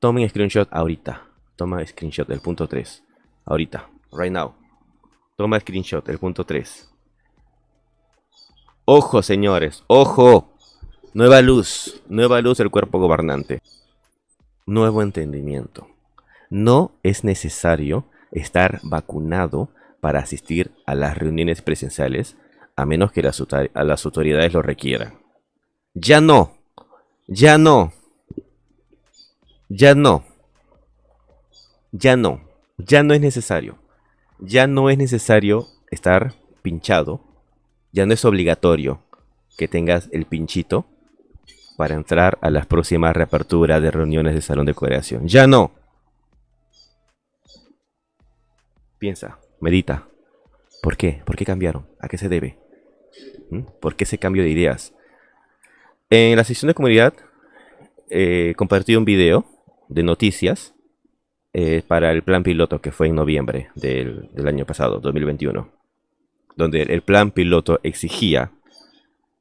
Tomen screenshot ahorita. Toma screenshot, del punto 3. Ahorita, right now. Toma screenshot, del punto 3. Ojo, señores, ojo. Nueva luz, nueva luz del cuerpo gobernante. Nuevo entendimiento. No es necesario estar vacunado para asistir a las reuniones presenciales a menos que las autoridades lo requieran. Ya no, ya no. Ya no. Ya no. Ya no es necesario. Ya no es necesario estar pinchado. Ya no es obligatorio que tengas el pinchito para entrar a las próximas reaperturas de reuniones de salón de coordinación. Ya no. Piensa, medita. ¿Por qué? ¿Por qué cambiaron? ¿A qué se debe? ¿Mm? ¿Por qué ese cambio de ideas? En la sesión de comunidad eh, compartí un video de noticias eh, para el plan piloto que fue en noviembre del, año pasado, 2021, donde el plan piloto exigía,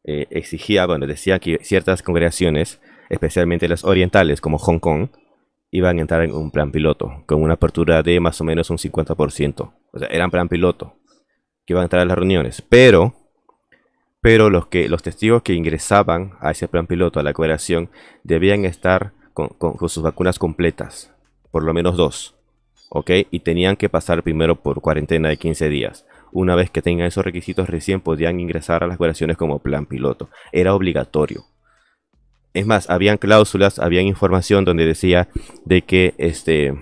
eh, exigía, bueno, decía que ciertas congregaciones, especialmente las orientales como Hong Kong, iban a entrar en un plan piloto, con una apertura de más o menos un 50%. O sea, eran plan piloto, que iban a entrar a las reuniones, pero... Pero los, que, los testigos que ingresaban a ese plan piloto, a la congregación, debían estar con, sus vacunas completas, por lo menos dos, ¿ok? Y tenían que pasar primero por cuarentena de 15 días. Una vez que tengan esos requisitos, recién podían ingresar a las operaciones como plan piloto. Era obligatorio. Es más, habían cláusulas, habían información donde decía de que este,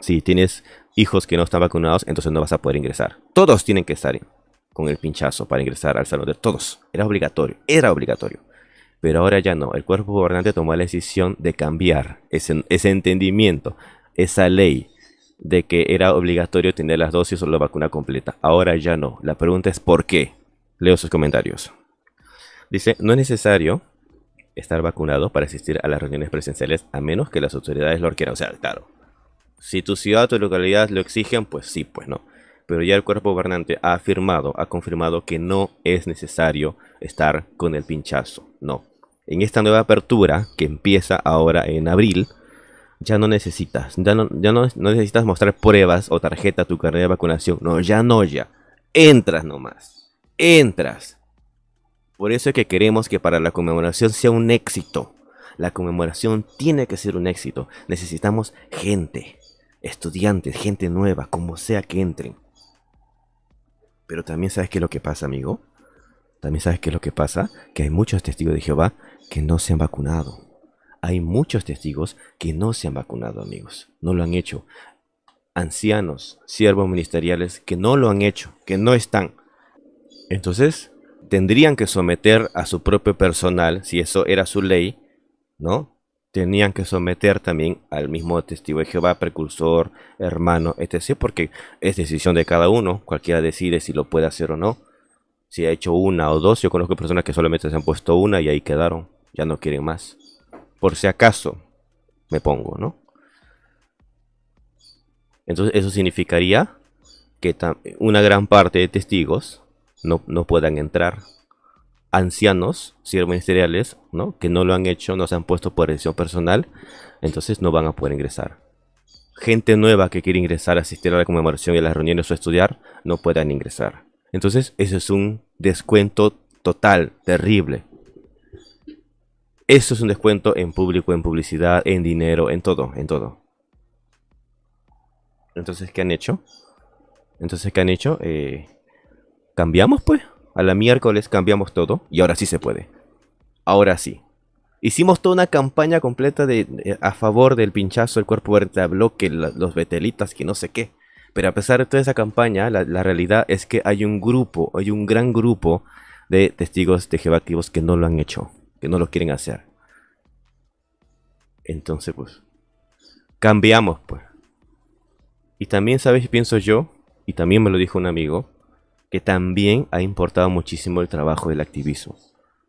si tienes hijos que no están vacunados, entonces no vas a poder ingresar. Todos tienen que estar con el pinchazo para ingresar al salón de todos. Era obligatorio, era obligatorio. Pero ahora ya no, el cuerpo gobernante tomó la decisión de cambiar ese, entendimiento, esa ley de que era obligatorio tener las dosis o la vacuna completa. Ahora ya no. La pregunta es ¿por qué? Leo sus comentarios. Dice, no es necesario estar vacunado para asistir a las reuniones presenciales a menos que las autoridades lo requieran. O sea, claro, si tu ciudad o tu localidad lo exigen, pues sí, pues no. Pero ya el cuerpo gobernante ha afirmado, ha confirmado que no es necesario estar con el pinchazo. No en esta nueva apertura que empieza ahora en abril, ya no necesitas, ya no, ya no, necesitas mostrar pruebas o tarjeta a tu carrera de vacunación. No, ya no, ya. Entras nomás. Entras. Por eso es que queremos que para la conmemoración sea un éxito. La conmemoración tiene que ser un éxito. Necesitamos gente, estudiantes, gente nueva, como sea que entren. Pero también sabes qué es lo que pasa, amigo. También sabes qué es lo que pasa, que hay muchos testigos de Jehová que no se han vacunado. Hay muchos testigos que no se han vacunado, amigos. No lo han hecho. Ancianos, siervos ministeriales que no lo han hecho, que no están. Entonces, tendrían que someter a su propio personal, si eso era su ley, ¿no? Tenían que someter también al mismo testigo de Jehová, precursor, hermano, etc. Porque es decisión de cada uno. Cualquiera decide si lo puede hacer o no si ha hecho una o dos, yo conozco personas que solamente se han puesto una y ahí quedaron, ya no quieren más. Por si acaso, me pongo, ¿no? Entonces eso significaría que una gran parte de testigos no, no puedan entrar. Ancianos, siervos ministeriales, ¿no? que no lo han hecho, no se han puesto por decisión personal, entonces no van a poder ingresar. Gente nueva que quiere ingresar, asistir a la conmemoración y a las reuniones o estudiar, no puedan ingresar. Entonces, eso es un descuento total, terrible. Eso es un descuento en público, en publicidad, en dinero, en todo, en todo. Entonces, ¿qué han hecho? Entonces, ¿qué han hecho? Eh, cambiamos, pues. A la miércoles cambiamos todo. Y ahora sí se puede. Ahora sí. Hicimos toda una campaña completa de, eh, a favor del pinchazo, el cuerpo verde bloque, los betelitas, que no sé qué. Pero a pesar de toda esa campaña, la, realidad es que hay un grupo, hay un gran grupo de testigos de Jehová activos que no lo han hecho, que no lo quieren hacer. Entonces, pues, cambiamos, pues. Y también, ¿sabes? Pienso yo, y también me lo dijo un amigo, que también ha importado muchísimo el trabajo del activismo.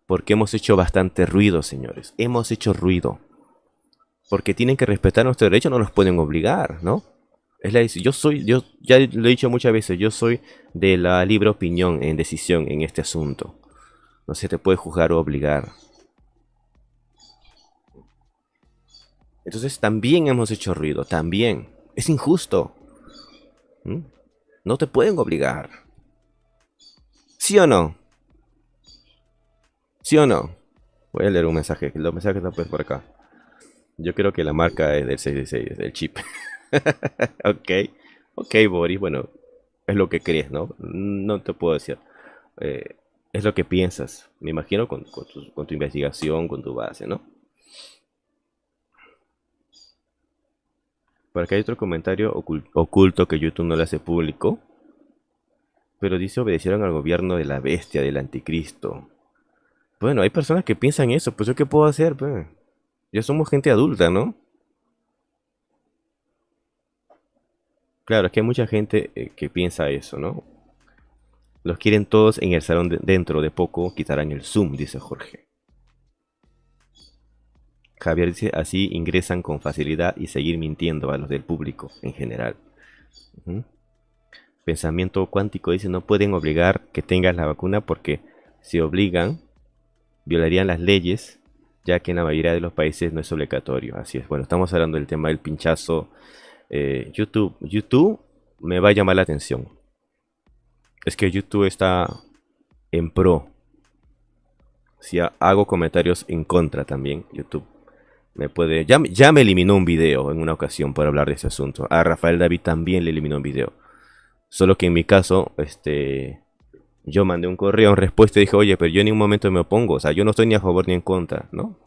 Porque hemos hecho bastante ruido, señores. Hemos hecho ruido. Porque tienen que respetar nuestro derecho no los pueden obligar, ¿no? Es la, yo soy, yo ya lo he dicho muchas veces, yo soy de la libre opinión en decisión en este asunto. No se te puede juzgar o obligar. Entonces también hemos hecho ruido, también. Es injusto. ¿Mm? No te pueden obligar. ¿Sí o no? ¿Sí o no? Voy a leer un mensaje. Los mensajes están pues, por acá. Yo creo que la marca es del 666, del chip. ok, ok, Boris, bueno, es lo que crees, ¿no? No te puedo decir. Eh, es lo que piensas, me imagino, con, tu, investigación, con tu base, ¿no? Por acá hay otro comentario oculto que YouTube no le hace público. Pero dice obedecieron al gobierno de la bestia, del anticristo. Bueno, hay personas que piensan eso, pues yo qué puedo hacer, pues. Ya somos gente adulta, ¿no? Claro, es que hay mucha gente eh, que piensa eso, ¿no? Los quieren todos en el salón dentro de poco, quitarán el Zoom, dice Jorge. Javier dice, así ingresan con facilidad y seguir mintiendo a los del público en general. Pensamiento cuántico dice, no pueden obligar que tengas la vacuna porque si obligan, violarían las leyes, ya que en la mayoría de los países no es obligatorio. Así es, bueno, estamos hablando del tema del pinchazo eh, YouTube. YouTube me va a llamar la atención. Es que YouTube está en pro. Si hago comentarios en contra también, YouTube me puede... Ya, me eliminó un video en una ocasión por hablar de ese asunto. A Rafael David también le eliminó un video. Solo que en mi caso, este... Yo mandé un correo en respuesta y dije, oye, pero yo en ningún momento me opongo. O sea, yo no estoy ni a favor ni en contra, ¿no?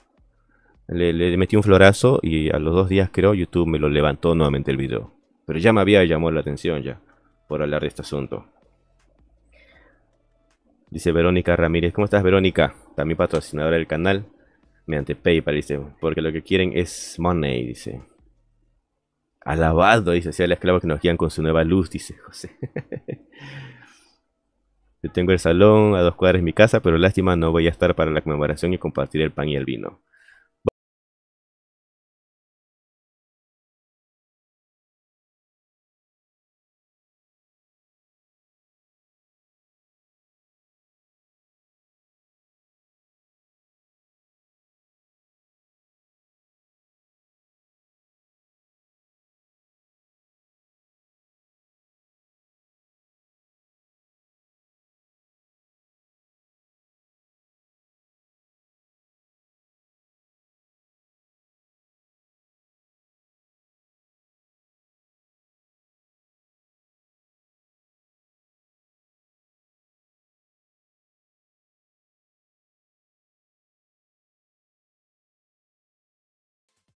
Le, metí un florazo y a los dos días creo YouTube me lo levantó nuevamente el video. Pero ya me había llamado la atención ya por hablar de este asunto. Dice Verónica Ramírez, ¿cómo estás Verónica? También patrocinadora del canal mediante PayPal, dice, porque lo que quieren es money, dice. Alabado, dice, sea la esclava que nos guían con su nueva luz, dice José. Yo tengo el salón a dos cuadras de mi casa, pero lástima no voy a estar para la conmemoración y compartir el pan y el vino.